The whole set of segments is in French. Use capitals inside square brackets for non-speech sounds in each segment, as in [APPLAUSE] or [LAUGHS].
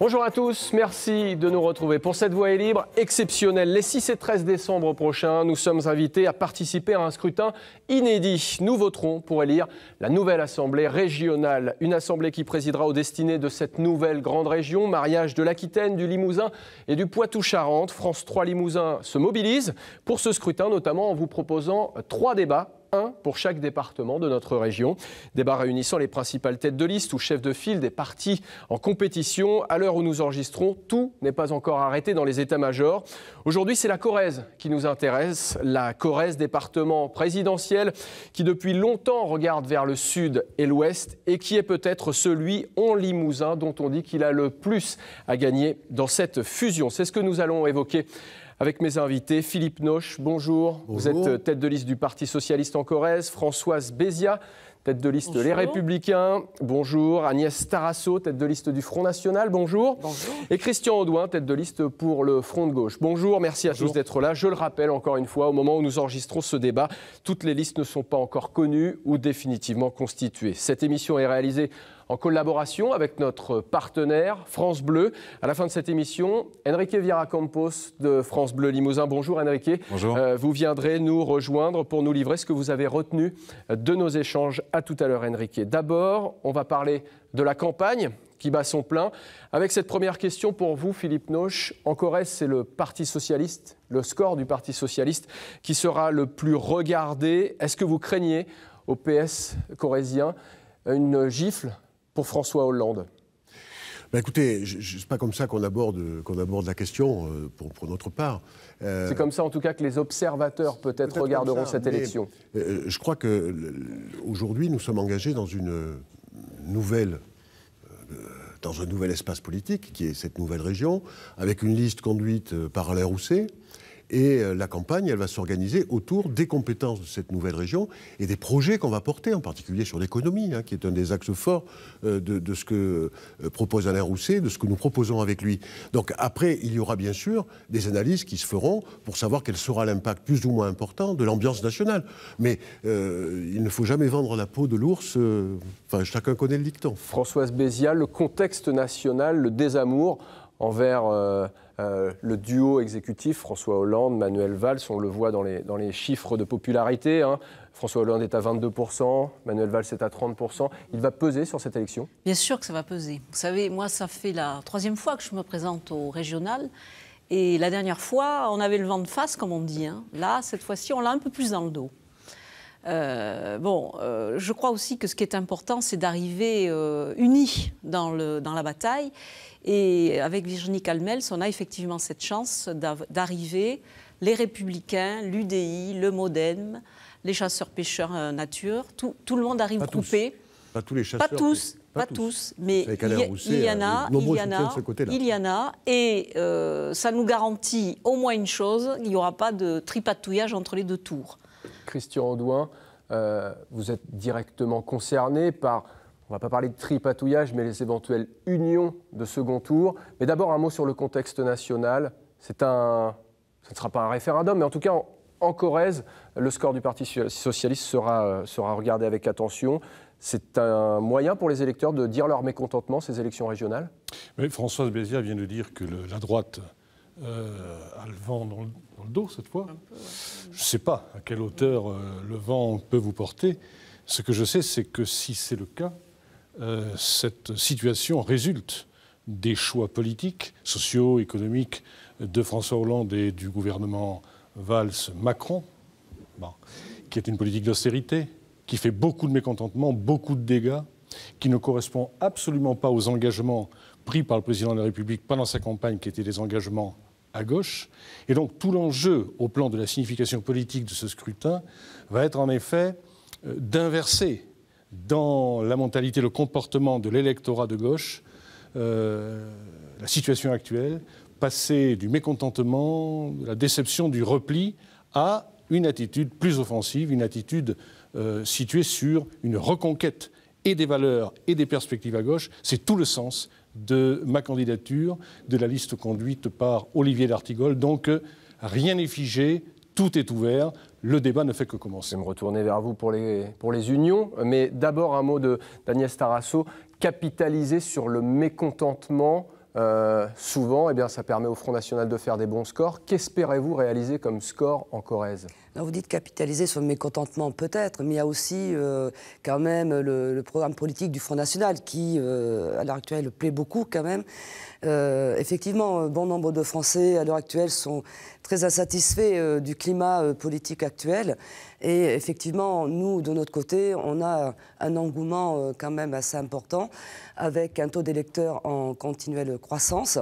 Bonjour à tous, merci de nous retrouver pour cette voie libre exceptionnelle. Les 6 et 13 décembre prochains, nous sommes invités à participer à un scrutin inédit. Nous voterons pour élire la nouvelle Assemblée régionale, une Assemblée qui présidera aux destinées de cette nouvelle grande région, mariage de l'Aquitaine, du Limousin et du Poitou-Charentes. France 3 Limousin se mobilise pour ce scrutin, notamment en vous proposant trois débats un pour chaque département de notre région. Débat réunissant les principales têtes de liste ou chefs de file des partis en compétition. À l'heure où nous enregistrons, tout n'est pas encore arrêté dans les états-majors. Aujourd'hui, c'est la Corrèze qui nous intéresse. La Corrèze, département présidentiel, qui depuis longtemps regarde vers le sud et l'ouest et qui est peut-être celui en Limousin dont on dit qu'il a le plus à gagner dans cette fusion. C'est ce que nous allons évoquer avec mes invités. Philippe Noche, bonjour. Vous êtes euh, tête de liste du Parti Socialiste en Corrèze. Françoise Bézia, tête de liste Les Républicains, bonjour. Agnès Tarasso, tête de liste du Front National, bonjour. Et Christian Audouin, tête de liste pour le Front de Gauche. Bonjour, merci à tous d'être là. Je le rappelle encore une fois, au moment où nous enregistrons ce débat, toutes les listes ne sont pas encore connues ou définitivement constituées. Cette émission est réalisée en collaboration avec notre partenaire France Bleu. À la fin de cette émission, Enrique Viracampos de France Bleu Limousin. Bonjour Enrique. Bonjour. Euh, vous viendrez nous rejoindre pour nous livrer ce que vous avez retenu de nos échanges. À tout à l'heure Enrique. D'abord, on va parler de la campagne qui bat son plein. Avec cette première question pour vous, Philippe Noche, en Corrèze, c'est le Parti socialiste, le score du Parti socialiste qui sera le plus regardé. Est-ce que vous craignez au PS corésien une gifle pour François Hollande ben écoutez, c'est pas comme ça qu'on aborde, qu'on aborde la question euh, pour, notre part. Euh, c'est comme ça en tout cas que les observateurs peut-être regarderont cette élection. Euh, je crois que aujourd'hui nous sommes engagés dans une nouvelle dans un nouvel espace politique qui est cette nouvelle région, avec une liste conduite par Alain Rousset, et euh, la campagne, elle va s'organiser autour des compétences de cette nouvelle région et des projets qu'on va porter, en particulier sur l'économie, hein, qui est un des axes forts euh, de, ce que euh, propose Alain Rousset, de ce que nous proposons avec lui. Donc après, il y aura bien sûr des analyses qui se feront pour savoir quel sera l'impact plus ou moins important de l'ambiance nationale. Mais il ne faut jamais vendre la peau de l'ours. chacun connaît le dicton. Françoise Béziat, le contexte national, le désamour envers euh, le duo exécutif, François Hollande, Manuel Valls, on le voit dans les, chiffres de popularité. Hein. François Hollande est à 22%, Manuel Valls est à 30%. Il va peser sur cette élection Bien sûr que ça va peser. Vous savez, moi, ça fait la troisième fois que je me présente au régional. Et la dernière fois, on avait le vent de face, comme on dit. Hein. Là, cette fois-ci, on l'a un peu plus dans le dos. Euh, bon, euh, je crois aussi que ce qui est important, c'est d'arriver euh, unis dans, la bataille. Et avec Virginie Calmels, on a effectivement cette chance d'arriver, les Républicains, l'UDI, le MoDem, les chasseurs-pêcheurs nature, tout, le monde arrive coupé. groupé. Pas tous Pas tous, mais il y, en a, il y en a, il y en a, et ça nous garantit au moins une chose, il n'y aura pas de tripatouillage entre les deux tours. Christian Audouin, euh, vous êtes directement concerné par, on ne va pas parler de tripatouillage, mais les éventuelles unions de second tour. Mais d'abord un mot sur le contexte national. C'est un, ce ne sera pas un référendum, mais en tout cas en, Corrèze, le score du Parti socialiste sera, euh, sera regardé avec attention. C'est un moyen pour les électeurs de dire leur mécontentement ces élections régionales Mais Françoise Bézière vient de dire que la droite euh, a le vent dans le dos cette fois. Je ne sais pas à quelle hauteur euh, le vent peut vous porter. Ce que je sais, c'est que si c'est le cas, euh, cette situation résulte des choix politiques, sociaux, économiques de François Hollande et du gouvernement Valls-Macron, qui est une politique d'austérité, qui fait beaucoup de mécontentement, beaucoup de dégâts, qui ne correspond absolument pas aux engagements pris par le président de la République pendant sa campagne, qui étaient des engagements à gauche. Et donc tout l'enjeu au plan de la signification politique de ce scrutin va être en effet euh, d'inverser dans la mentalité, le comportement de l'électorat de gauche, euh, la situation actuelle, passer du mécontentement, de la déception, du repli à une attitude plus offensive, une attitude euh, située sur une reconquête et des valeurs et des perspectives à gauche. C'est tout le sens de ma candidature, de la liste conduite par Olivier d'Artigol. Donc rien n'est figé, tout est ouvert. Le débat ne fait que commencer. Je vais me retourner vers vous pour les, unions, mais d'abord un mot de Daniel Tarasso. Capitaliser sur le mécontentement, euh, souvent, eh ça permet au Front National de faire des bons scores. Qu'espérez-vous réaliser comme score en Corrèze vous dites capitaliser sur le mécontentement, peut-être, mais il y a aussi euh, quand même le, programme politique du Front National qui, euh, à l'heure actuelle, plaît beaucoup quand même. Euh, effectivement, bon nombre de Français, à l'heure actuelle, sont très insatisfaits du climat politique actuel. Et effectivement, nous, de notre côté, on a un engouement quand même assez important, avec un taux d'électeurs en continuelle croissance.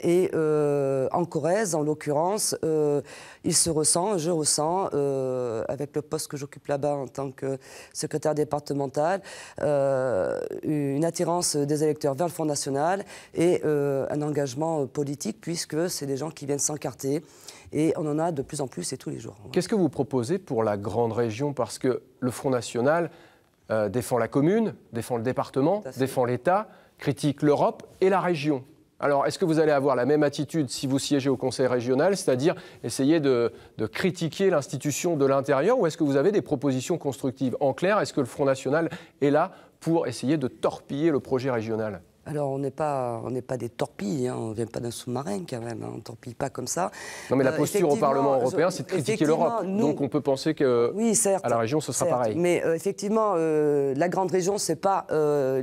Et en Corrèze, en l'occurrence, il se ressent, je ressens, euh, avec le poste que j'occupe là-bas en tant que secrétaire départemental, euh, une attirance des électeurs vers le Front National et euh, un engagement politique, puisque c'est des gens qui viennent s'encarter. Et on en a de plus en plus et tous les jours. Qu'est-ce que vous proposez pour la grande région Parce que le Front National défend la commune, défend le département, défend l'État, critique l'Europe et la région. Alors, est-ce que vous allez avoir la même attitude si vous siégez au Conseil régional, c'est-à-dire essayer de, critiquer l'institution de l'intérieur, ou est-ce que vous avez des propositions constructives En clair, est-ce que le Front National est là pour essayer de torpiller le projet régional alors, on n'est pas, on pas des torpilles, hein, on ne vient pas d'un sous-marin quand même, hein, on ne torpille pas comme ça. Non, mais la euh, posture au Parlement européen, c'est de critiquer l'Europe. Donc, on peut penser que à la région, ce sera pareil. Mais euh, effectivement, euh, la grande région, ce n'est pas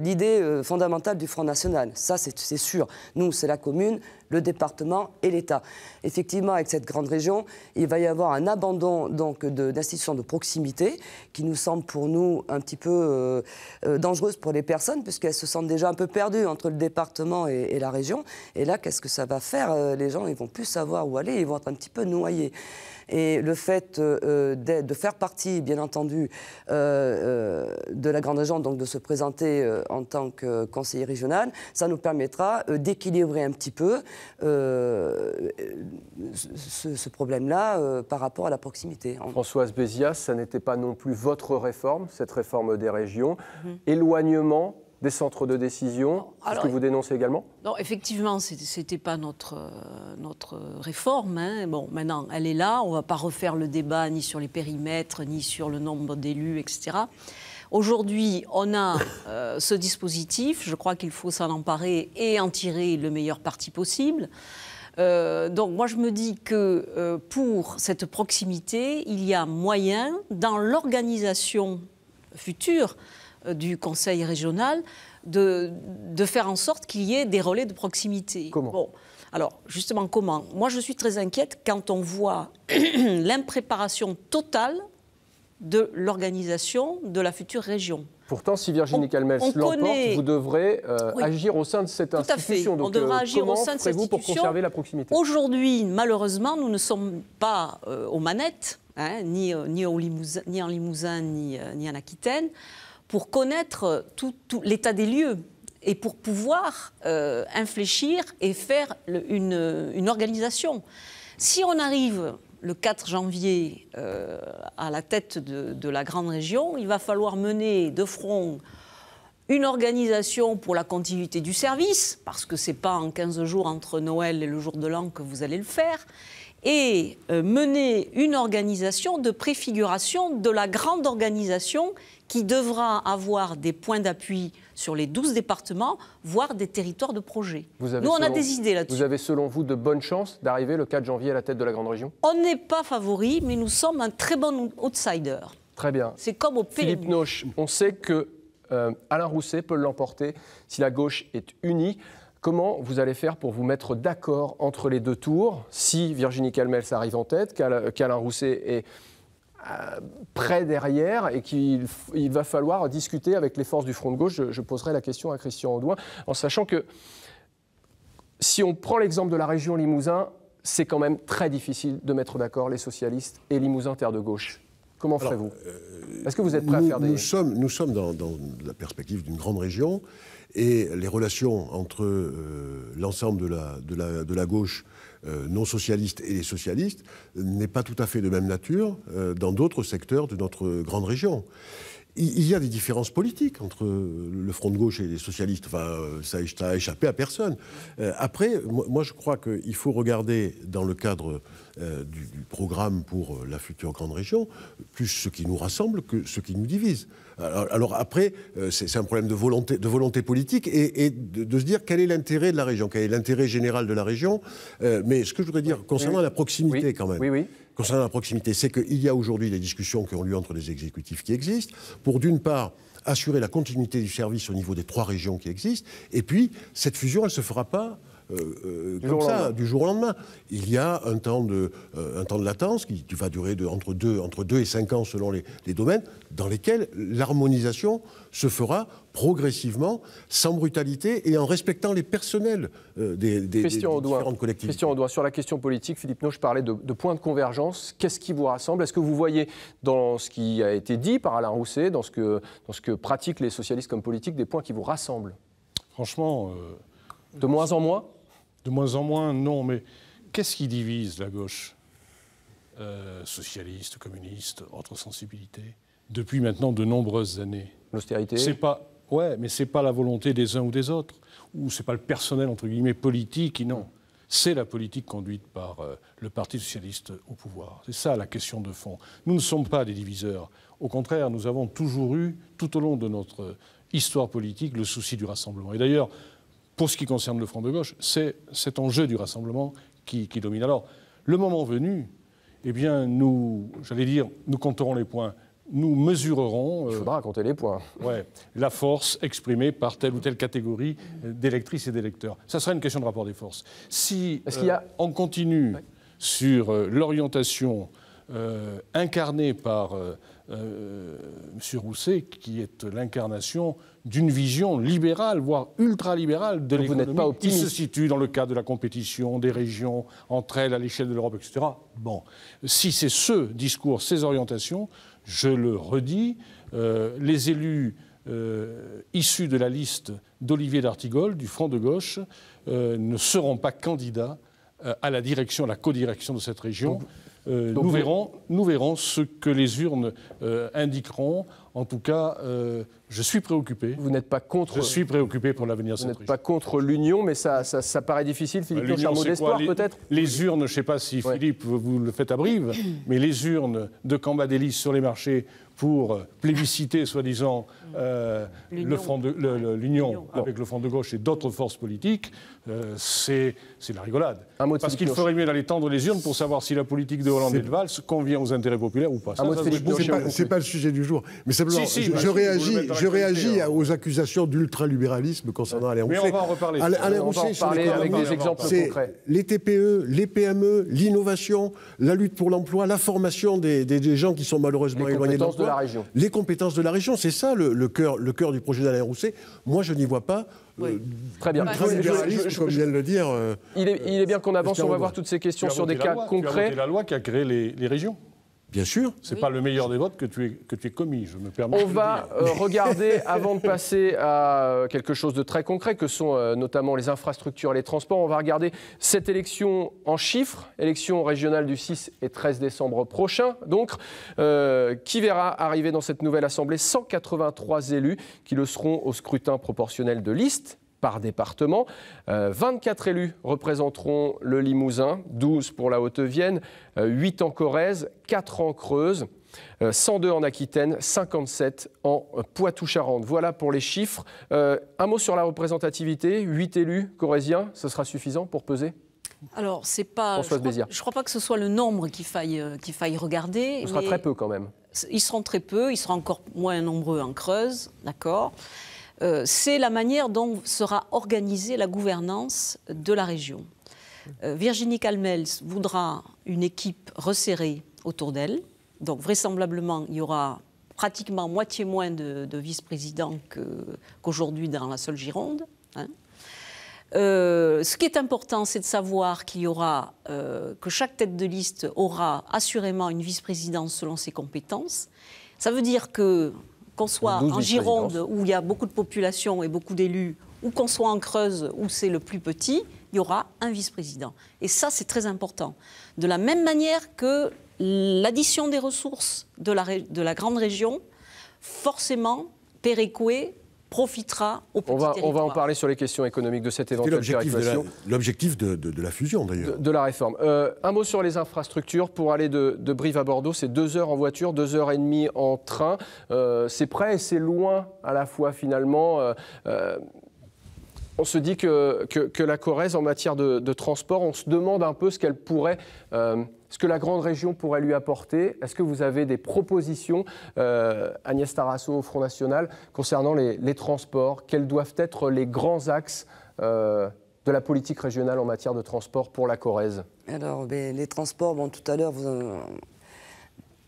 l'idée fondamentale du Front National. Ça, c'est sûr. Nous, c'est la commune, le département et l'État. Effectivement, avec cette grande région, il va y avoir un abandon donc d'institutions de, proximité qui nous semble pour nous un petit peu euh, euh, dangereuse pour les personnes puisqu'elles se sentent déjà un peu perdues entre le département et, et la région. Et là, qu'est-ce que ça va faire euh, Les gens, ils vont plus savoir où aller, ils vont être un petit peu noyés. Et le fait euh, euh, de faire partie, bien entendu, euh, de la grande agence, donc de se présenter en tant que conseiller régional, ça nous permettra d'équilibrer un petit peu ce, problème-là par rapport à la proximité. Françoise Bézias, ça n'était pas non plus votre réforme, cette réforme des régions. Mhm. Éloignement des centres de décision, ce que vous dénoncez également Non, effectivement, ce n'était pas notre, euh, notre réforme. Hein. Bon, maintenant, elle est là, on ne va pas refaire le débat ni sur les périmètres, ni sur le nombre d'élus, etc. Aujourd'hui, on a euh, ce dispositif, je crois qu'il faut s'en emparer et en tirer le meilleur parti possible. Euh, donc moi je me dis que pour cette proximité, il y a moyen dans l'organisation future euh, du Conseil régional de, de faire en sorte qu'il y ait des relais de proximité. Comment bon. Alors, justement, comment Moi, je suis très inquiète quand on voit [CLEARS THROAT] l'impréparation totale de l'organisation de la future région. Pourtant, si Virginie Calmel l'emporte, connaît... vous devrez euh, agir au sein de cette institution. Tout à on devra euh, agir au sein de cette institution. pour conserver la proximité Aujourd'hui, malheureusement, nous ne sommes pas aux manettes, hein, ni, au ni en Limousin, ni en Aquitaine pour connaître tout, l'état des lieux et pour pouvoir euh, infléchir et faire une, organisation. Si on arrive le 4 janvier euh, à la tête de, de, la grande région, il va falloir mener de front une organisation pour la continuité du service, parce que ce n'est pas en 15 jours entre Noël et le jour de l'an que vous allez le faire, et euh, mener une organisation de préfiguration de la grande organisation qui devra avoir des points d'appui sur les 12 départements, voire des territoires de projet. Nous, on a des idées là-dessus. Vous avez, selon vous, de bonnes chances d'arriver le 4 janvier à la tête de la grande région On n'est pas favori, mais nous sommes un très bon outsider. Très bien. C'est comme au PLU. Philippe Noche, on sait que euh, Alain Rousset peut l'emporter si la gauche est unie. Comment vous allez faire pour vous mettre d'accord entre les deux tours si Virginie Calmels arrive en tête, qu'Alain Rousset est euh, près derrière et qu'il va falloir discuter avec les forces du front de gauche. Je, poserai la question à Christian Audouin, en sachant que si on prend l'exemple de la région Limousin, c'est quand même très difficile de mettre d'accord les socialistes et Limousin, terre de gauche. Comment ferez-vous euh, Est-ce que vous êtes prêt à faire des... Nous sommes, nous sommes dans, la perspective d'une grande région et les relations entre euh, l'ensemble de la, de la, de la gauche euh, non socialiste et les socialistes n'est pas tout à fait de même nature dans d'autres secteurs de notre grande région il y a des différences politiques entre le Front de gauche et les socialistes. Enfin, euh, ça n'a échappé à personne. Euh, après, moi, je crois qu'il faut regarder dans le cadre euh, du, programme pour la future grande région plus ce qui nous rassemble que ce qui nous divise. Alors, après, c'est un problème de volonté, de volonté politique et, de, se dire quel est l'intérêt de la région, quel est l'intérêt général de la région. mais ce que je voudrais dire concernant la proximité, quand même. Oui, oui concernant la proximité, c'est qu'il y a aujourd'hui des discussions qui ont lieu entre les exécutifs qui existent, pour d'une part assurer la continuité du service au niveau des trois régions qui existent, et puis cette fusion, elle ne se fera pas euh, euh, comme ça, du jour au lendemain. Il y a un temps de, euh, un temps de latence qui va durer de, entre 2 entre deux et 5 ans selon les, domaines, dans lesquels l'harmonisation se fera progressivement, sans brutalité et en respectant les personnels des, différentes collectivités. Christian sur la question politique, Philippe Noche parlait de, de points de convergence. Qu'est-ce qui vous rassemble Est-ce que vous voyez dans ce qui a été dit par Alain Rousset, dans ce que, dans ce que pratiquent les socialistes comme politique, des points qui vous rassemblent Franchement. de moins en moins de moins en moins, non, mais qu'est-ce qui divise la gauche euh, socialiste, communiste, autre sensibilité depuis maintenant de nombreuses années L'austérité C'est pas. Ouais, mais c'est pas la volonté des uns ou des autres, ou c'est pas le personnel entre guillemets politique, non. C'est la politique conduite par euh, le Parti socialiste au pouvoir. C'est ça la question de fond. Nous ne sommes pas des diviseurs. Au contraire, nous avons toujours eu, tout au long de notre euh, histoire politique, le souci du rassemblement. Et d'ailleurs, pour ce qui concerne le Front de gauche, c'est cet enjeu du rassemblement qui, domine. Alors, le moment venu, eh bien, nous, j'allais dire, nous compterons les points. Nous mesurerons. Euh, Il faudra compter les points. Ouais, la force exprimée par telle ou telle catégorie d'électrices et d'électeurs. Ça sera une question de rapport des forces. Si a... Euh, on continue sur euh, l'orientation incarnée par euh, M. Rousset, qui est l'incarnation d'une vision libérale, voire ultralibérale de l'économie qui se situe dans le cadre de la compétition des régions entre elles à l'échelle de l'Europe, etc. Bon, si c'est ce discours, ces orientations, je le redis, euh, les élus euh, issus de la liste d'Olivier d'Artigol, du Front de gauche, ne seront pas candidats à la direction, à la co-direction de cette région. Euh, nous, verrons, nous verrons ce que les urnes euh, indiqueront. En tout cas, euh, je suis préoccupé. Vous n'êtes pas contre. Je suis préoccupé pour l'avenir Vous n'êtes pas contre l'union, mais ça, ça, paraît difficile. Philippe bah, un mot d'espoir, peut-être Les urnes, je ne sais pas si Philippe, vous le faites à Brive, mais les urnes de Cambadélis sur les marchés pour plébisciter, soi-disant, euh, l'union avec le Front de gauche et d'autres forces politiques, euh, c'est c'est la rigolade. Parce qu'il ferait mieux d'aller tendre les urnes pour savoir si la politique de Hollande et de Valls convient aux intérêts populaires ou pas. C'est pas, le sujet du jour. Mais je, bah, réagis, hein. aux accusations d'ultralibéralisme concernant Alain Rousset. Mais on va en reparler. Alain Rousset, parler avec des exemples concrets. Les TPE, les PME, l'innovation, la lutte pour l'emploi, la formation des, gens qui sont malheureusement éloignés de région Les compétences de la région, c'est ça le le cœur, le cœur du projet d'Alain Rousset. Moi, je n'y vois pas euh, Très bien. Bah, je, je, de le dire. Euh, il, est, bien qu'on avance, on va voir toutes ces questions sur des cas concrets. la loi qui a créé les régions. Bien sûr. C'est n'est pas le meilleur des votes que tu es, que tu es commis, je me permets. On de va euh, regarder, [LAUGHS] avant de passer à quelque chose de très concret, que sont euh, notamment les infrastructures et les transports, on va regarder cette élection en chiffres, élection régionale du 6 et 13 décembre prochain, donc, euh, qui verra arriver dans cette nouvelle Assemblée 183 élus qui le seront au scrutin proportionnel de liste, par département. 24 euh, élus représenteront le Limousin, 12 pour la Haute-Vienne, 8 euh, en Corrèze, 4 en Creuse. 102 euh, en Aquitaine, 57 en Poitou-Charentes. Voilà pour les chiffres. un mot sur la représentativité. 8 élus corréziens, ce sera suffisant pour peser Alors, c'est pas. je ne crois, pas que ce soit le nombre qu'il faille, faille regarder. Ce sera très peu quand même. Ils seront très peu, ils seront encore moins nombreux en Creuse, d'accord euh, c'est la manière dont sera organisée la gouvernance de la région. Euh, Virginie Calmels voudra une équipe resserrée autour d'elle. Donc vraisemblablement, il y aura pratiquement moitié moins de, vice-présidents qu'aujourd'hui dans la seule Gironde. Hein. Euh, ce qui est important, c'est de savoir qu'il y aura, que chaque tête de liste aura assurément une vice-présidence selon ses compétences. Ça veut dire que qu'on soit en Gironde, où il y a beaucoup de population et beaucoup d'élus, ou qu'on soit en Creuse, où c'est le plus petit, il y aura un vice-président. Et ça, c'est très important. De la même manière que l'addition des ressources de la, grande région, forcément, Pérécoué profitera aux on va, On va en parler sur les questions économiques de cette éventuelle L'objectif de, de, la fusion, d'ailleurs. De, la réforme. Euh, un mot sur les infrastructures. Pour aller de, Brive à Bordeaux, c'est deux heures en voiture, deux heures et demie en train. Euh, c'est près et c'est loin à la fois, finalement. Euh, on se dit que, que, la Corrèze, en matière de, transport, on se demande un peu ce qu'elle pourrait, euh, ce que la grande région pourrait lui apporter. Est-ce que vous avez des propositions, euh, Agnès Tarasso au Front National, concernant les, transports Quels doivent être les grands axes euh, de la politique régionale en matière de transport pour la Corrèze Alors, ben, les transports, tout à l'heure, vous,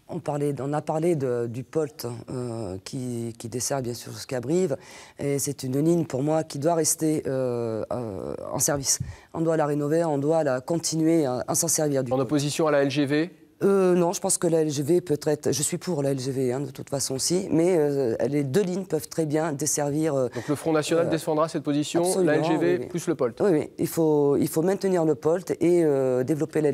on, parlait, a parlé du POLT euh, qui, dessert bien sûr brive et c'est une ligne pour moi qui doit rester euh, euh, en service. On doit la rénover, on doit la continuer à, s'en servir. en opposition à la LGV euh, non, je pense que la LGV peut être. Je suis pour la LGV, hein, de toute façon, aussi. Mais euh, les deux lignes peuvent très bien desservir. Euh, Donc le Front National défendra cette position, la LGV plus le POLT. Oui, Il, faut, il faut maintenir le POLT et développer la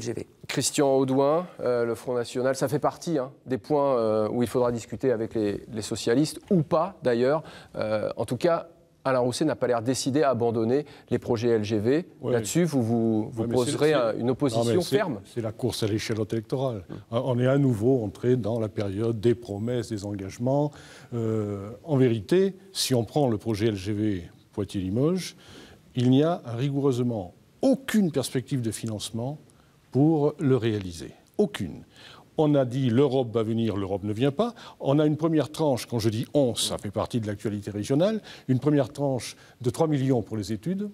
Christian Audouin, le Front National, ça fait partie hein, des points où il faudra discuter avec les socialistes, ou pas d'ailleurs. en tout cas, Alain Rousset n'a pas l'air décidé à abandonner les projets LGV. Là-dessus, vous, vous, poserez une opposition ferme. C'est la course à l'échelle électorale. Euh, on est à nouveau entré dans la période des promesses, des engagements. Euh, en vérité, si on prend le projet LGV Poitiers-Limoges, il n'y a rigoureusement aucune perspective de financement pour le réaliser. Aucune. On a dit l'Europe va venir, l'Europe ne vient pas. On a une première tranche, quand je dis on, ça fait partie de l'actualité régionale, une première tranche de 3 millions pour les études,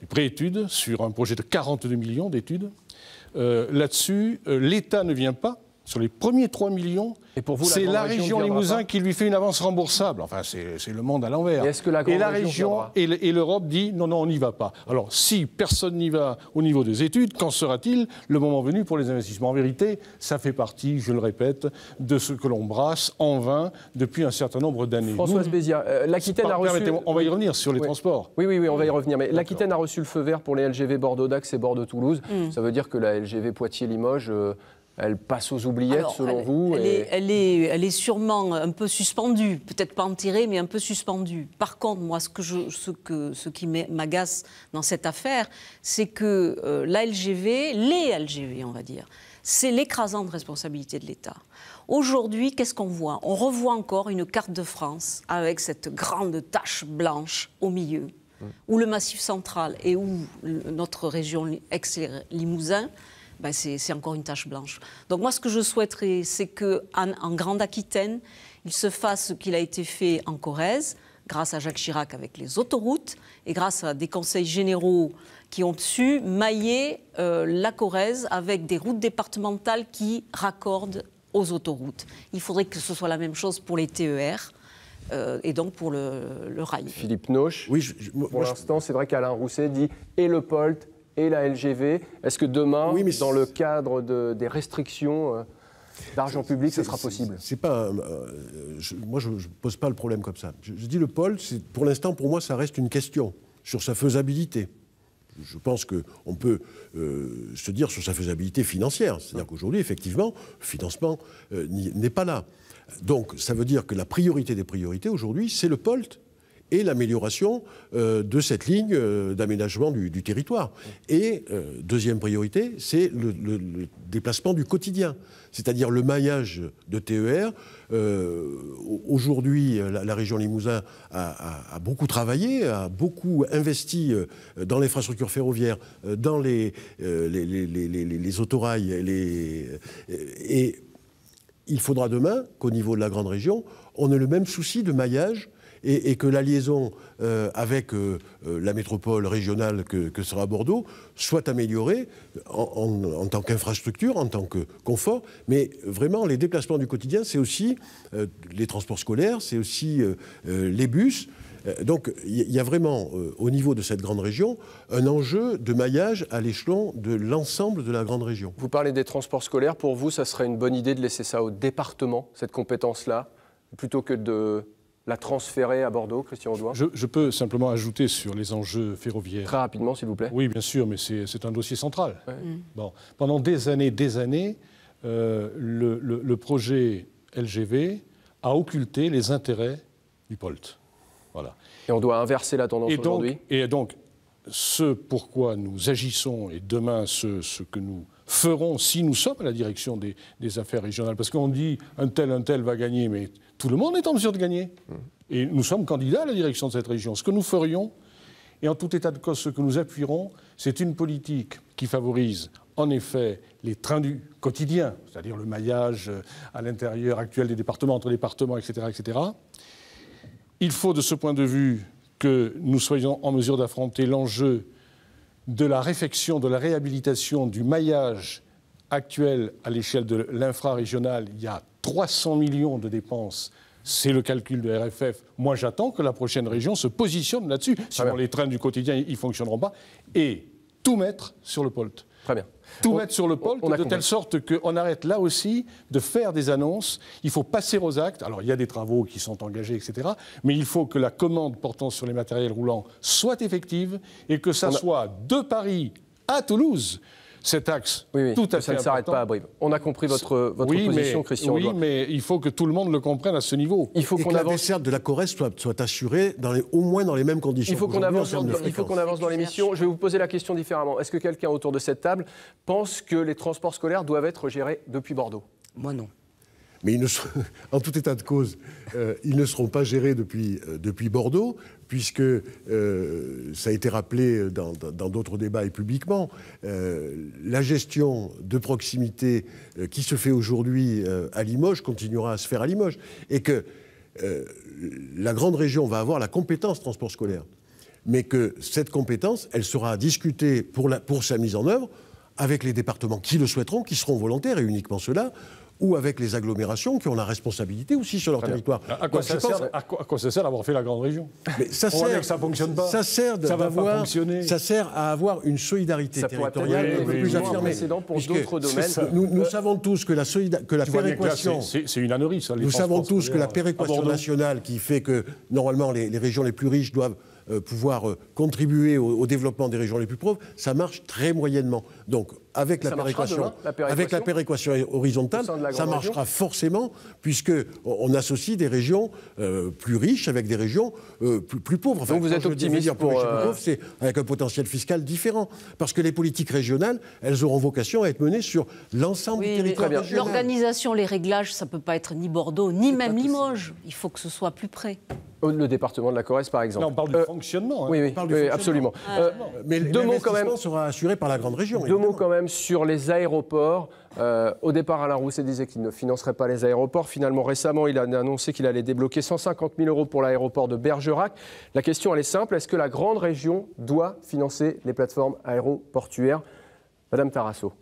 les préétudes, sur un projet de 42 millions d'études. Euh, là-dessus, euh, l'État ne vient pas sur les premiers 3 millions, c'est la, région, Limousin qui lui fait une avance remboursable. Enfin, c'est le monde à l'envers. Et, la région, et l'Europe dit non, non, on n'y va pas. Alors, si personne n'y va au niveau des études, quand sera-t-il le moment venu pour les investissements En vérité, ça fait partie, je le répète, de ce que l'on brasse en vain depuis un certain nombre d'années. Françoise Bézière, euh, l'Aquitaine a reçu. On va y revenir sur les transports. Oui, oui, oui, on va y revenir. Mais l'Aquitaine a reçu le feu vert pour les LGV Bordeaux-Dax et Bordeaux-Toulouse. Mm. Ça veut dire que la LGV Poitiers-Limoges. Euh, elle passe aux oubliettes, selon vous elle, est, sûrement un peu suspendue, peut-être pas enterrée, mais un peu suspendue. Par contre, moi, ce, que ce, qui m'agace dans cette affaire, c'est que euh, la LGV, les LGV, on va dire, c'est l'écrasante responsabilité de l'État. Aujourd'hui, qu'est-ce qu'on voit On revoit encore une carte de France avec cette grande tache blanche au milieu, où le Massif central et où notre région ex-Limousin bah, c'est encore une tâche blanche. Donc moi, ce que je souhaiterais, c'est qu'en en, Grande-Aquitaine, il se fasse ce qu'il a été fait en Corrèze, grâce à Jacques Chirac avec les autoroutes et grâce à des conseils généraux qui ont su mailler euh, la Corrèze avec des routes départementales qui raccordent aux autoroutes. Il faudrait que ce soit la même chose pour les TER. Euh, et donc pour le, rail. Philippe Noche, oui, pour l'instant, c'est vrai qu'Alain Rousset dit et le POLT la LGV. Est-ce que demain, dans le cadre des restrictions euh, d'argent public, ce sera possible C'est pas. Euh, moi, je ne pose pas le problème comme ça. Je, dis le pôle, pour l'instant, pour moi, ça reste une question sur sa faisabilité. Je pense qu'on peut euh, se dire sur sa faisabilité financière. C'est-à-dire qu'aujourd'hui, effectivement, le financement n'est pas là. Donc, ça veut dire que la priorité des priorités aujourd'hui, c'est le POLT et l'amélioration euh, de cette ligne euh, d'aménagement du, territoire. Et euh, deuxième priorité, c'est le, déplacement du quotidien, c'est-à-dire le maillage de TER. Aujourd'hui, la, région Limousin a, beaucoup travaillé, a beaucoup investi dans l'infrastructure ferroviaire, dans les autorails, et il faudra demain qu'au niveau de la grande région, on ait le même souci de maillage et, que la liaison euh, avec euh, euh, la métropole régionale que, sera Bordeaux soit améliorée en, tant qu'infrastructure, en tant que confort, mais vraiment les déplacements du quotidien, c'est aussi les transports scolaires, c'est aussi les bus. Donc il y a vraiment, au niveau de cette grande région, un enjeu de maillage à l'échelon de l'ensemble de la grande région. Vous parlez des transports scolaires. Pour vous, ça serait une bonne idée de laisser ça au département, cette compétence-là, plutôt que de la transférer à Bordeaux, Christian Audouin je, peux simplement ajouter sur les enjeux ferroviaires. Très rapidement, s'il vous plaît. Oui, bien sûr, mais c'est un dossier central. Mm. Bon, pendant des années, des années, euh, le, projet LGV a occulté les intérêts du POLT. Voilà. Et on doit inverser la tendance aujourd'hui Et donc, ce pourquoi nous agissons et demain ce, que nous ferons si nous sommes à la direction des, des affaires régionales. Parce qu'on dit un tel, un tel va gagner, mais tout le monde est en mesure de gagner. Et nous sommes candidats à la direction de cette région. Ce que nous ferions, et en tout état de cause, ce que nous appuierons, c'est une politique qui favorise en effet les trains du quotidien, c'est-à-dire le maillage euh, à l'intérieur actuel des départements, entre départements, etc., etc. Il faut, de ce point de vue, que nous soyons en mesure d'affronter l'enjeu de la réfection, de la réhabilitation du maillage actuel à l'échelle de l'infrarégional. Il y 300 millions de dépenses c'est le calcul de RFF. Moi, j'attends que la prochaine région se positionne là-dessus. Sinon, les trains du quotidien, ils ne fonctionneront pas. Et tout mettre sur le POLT. Très bien. Tout mettre sur le POLT, de telle sorte qu'on arrête là aussi de faire des annonces. Il faut passer aux actes. Alors, il y a des travaux qui sont engagés, etc. Mais il faut que la commande portant sur les matériels roulants soit effective et que ça soit de Paris à Toulouse cet axe tout Ça ne s'arrête pas à Brive. On a compris votre, position, Christian. Oui, mais il faut que tout le monde le comprenne à ce niveau. Il faut qu'on avance. de la Corrèze soit, assurée au moins dans les mêmes conditions. Il faut qu'on avance, avance, dans l'émission. Je vais vous poser la question différemment. Est-ce que quelqu'un autour de cette table pense que les transports scolaires doivent être gérés depuis Bordeaux Moi, non mais [LAUGHS] en tout état de cause, euh, ils ne seront pas gérés depuis, euh, Bordeaux, puisque, euh, ça a été rappelé dans d'autres débats et publiquement, la gestion de proximité qui se fait aujourd'hui à Limoges continuera à se faire à Limoges, et que la grande région va avoir la compétence transport scolaire, mais que cette compétence, elle sera discutée pour, pour sa mise en œuvre avec les départements qui le souhaiteront, qui seront volontaires, et uniquement ceux-là, ou avec les agglomérations qui ont la responsabilité aussi sur leur territoire. À, quoi, ça sert, à, quoi, ça sert, d'avoir fait la grande région ça sert, ça fonctionne pas. Ça sert, ça, ça sert à avoir une solidarité territoriale plus affirmée. pour d'autres domaines. Nous, savons tous que la, que la péréquation. C'est une nous savons tous que la péréquation nationale qui fait que normalement les, régions les plus riches doivent euh, pouvoir euh, contribuer au, au développement des régions les plus pauvres, ça marche très moyennement. Donc avec la, péréquation, horizontale, ça marchera forcément, puisque on associe des régions euh, plus riches avec des régions euh, plus, pauvres. Donc vous êtes optimiste pour... Euh, c'est avec un potentiel fiscal différent, parce que les politiques régionales, elles auront vocation à être menées sur l'ensemble du territoire L'organisation, les réglages, ça peut pas être ni Bordeaux, ni même Limoges. Il faut que ce soit plus près. Le département de la Corrèze, par exemple. Là, on parle du fonctionnement. Oui, absolument. mais deux mots quand même sera assuré par la grande région. Deux mots quand même sur les aéroports. Euh, au départ, Alain Rousset disait qu'il ne financerait pas les aéroports. Finalement, récemment, il a annoncé qu'il allait débloquer 150 000 euros pour l'aéroport de Bergerac. La question, elle est simple. Est-ce que la grande région doit financer les plateformes aéroportuaires Madame Tarasso,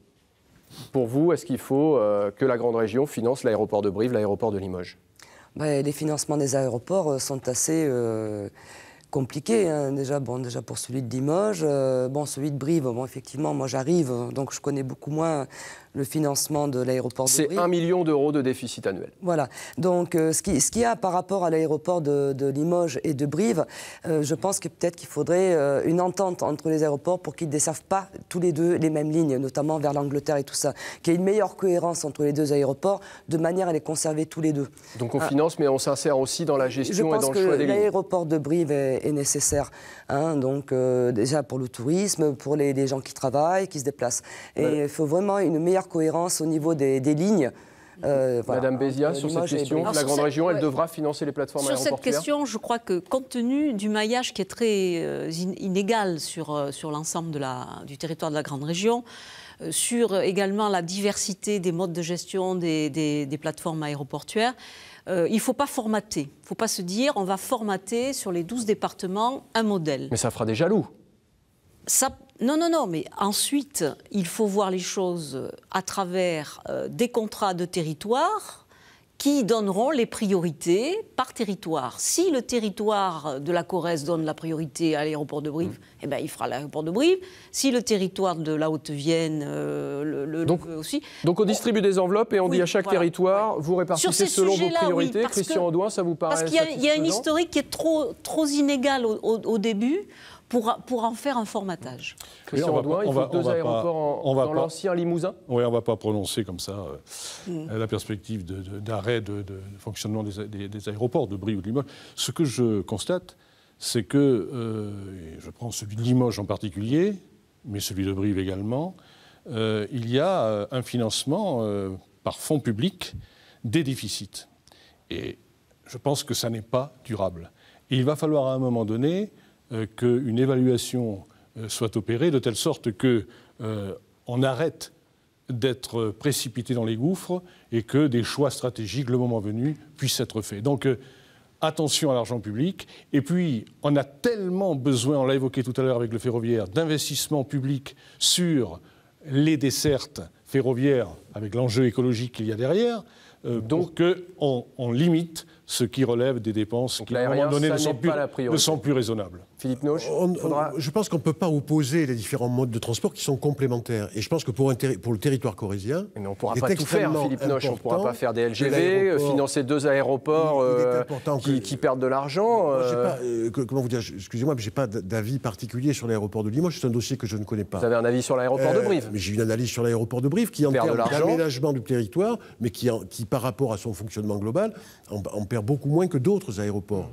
pour vous, est-ce qu'il faut euh, que la grande région finance l'aéroport de Brive, l'aéroport de Limoges bah, Les financements des aéroports euh, sont assez compliqué, hein. déjà, bon, déjà pour celui de Limoges. Euh, bon, celui de Brive, bon, effectivement, moi j'arrive, donc je connais beaucoup moins le financement de l'aéroport de C'est 1 million d'euros de déficit annuel. Voilà. Donc, euh, ce qu'il ce qui y a par rapport à l'aéroport de, Limoges et de Brive, euh, je pense que peut-être qu'il faudrait euh, une entente entre les aéroports pour qu'ils ne desservent pas tous les deux les mêmes lignes, notamment vers l'Angleterre et tout ça. Qu'il y ait une meilleure cohérence entre les deux aéroports, de manière à les conserver tous les deux. Donc, on ah. finance, mais on s'insère aussi dans la gestion et dans le choix des lignes. L'aéroport de Brive est, nécessaire. Hein. donc, déjà pour le tourisme, pour les, gens qui travaillent, qui se déplacent. Et il faut vraiment une meilleure cohérence au niveau des, lignes. Euh, Madame Bézia, euh, sur cette question, la grande région, elle devra financer les plateformes aéroportuaires Sur cette question, je crois que compte tenu du maillage qui est très euh, inégal sur, sur l'ensemble du territoire de la grande région, sur également la diversité des modes de gestion des, des, plateformes aéroportuaires, il ne faut pas formater. Il ne faut pas se dire on va formater sur les 12 départements un modèle. Mais ça fera des jaloux. Ça, non, non, non, mais ensuite, il faut voir les choses euh, à travers euh, des contrats de territoire qui donneront les priorités par territoire. Si le territoire de la Corrèze donne la priorité à l'aéroport de Brive, mm. eh ben, il fera l'aéroport de Brive. Si le territoire de la Haute-Vienne euh, le, le, aussi. Donc on distribue des enveloppes et on dit à chaque territoire, vous répartissez selon vos priorités. Christian Andouin, ça vous paraît Parce qu'il y, a une historique qui est trop, trop au début pour, en faire un formatage. On Andouin, il faut deux va aéroports pas, dans Limousin Oui, on ne va pas prononcer comme ça euh, mm. la perspective d'arrêt de, fonctionnement des, aéroports de Brive ou de Limoges. Ce que je constate, c'est que, euh, je prends celui de Limoges en particulier, mais celui de Brive également, euh, il y a un financement par fonds publics des déficits. Et je pense que ça n'est pas durable. il va falloir à un moment donné euh, qu'une évaluation euh, soit opérée de telle sorte qu'on euh, arrête d'être précipité dans les gouffres et que des choix stratégiques, le moment venu, puissent être faits. Donc attention à l'argent public. Et puis, on a tellement besoin, on l'a évoqué tout à l'heure avec le ferroviaire, d'investissement public sur les dessertes ferroviaires, avec l'enjeu écologique qu'il y a derrière, mmh. donc on, limite ce qui relève des dépenses qui, à un moment donné, ne sont plus raisonnables. Philippe Noche Je pense qu'on ne peut pas opposer les différents modes de transport qui sont complémentaires. Et je pense que pour, le territoire corésien. on ne pourra pas tout faire, Philippe Noche. On ne pourra pas faire des LGV, financer deux aéroports euh, qui, perdent de l'argent. Euh. Euh, comment vous dire Excusez-moi, mais je n'ai pas d'avis particulier sur l'aéroport de Limoges. C'est un dossier que je ne connais pas. Vous avez un avis sur l'aéroport de Brive J'ai une analyse sur l'aéroport de Brive qui, en termes d'aménagement du territoire, mais qui, par rapport à son fonctionnement global, en, en perd beaucoup moins que d'autres aéroports.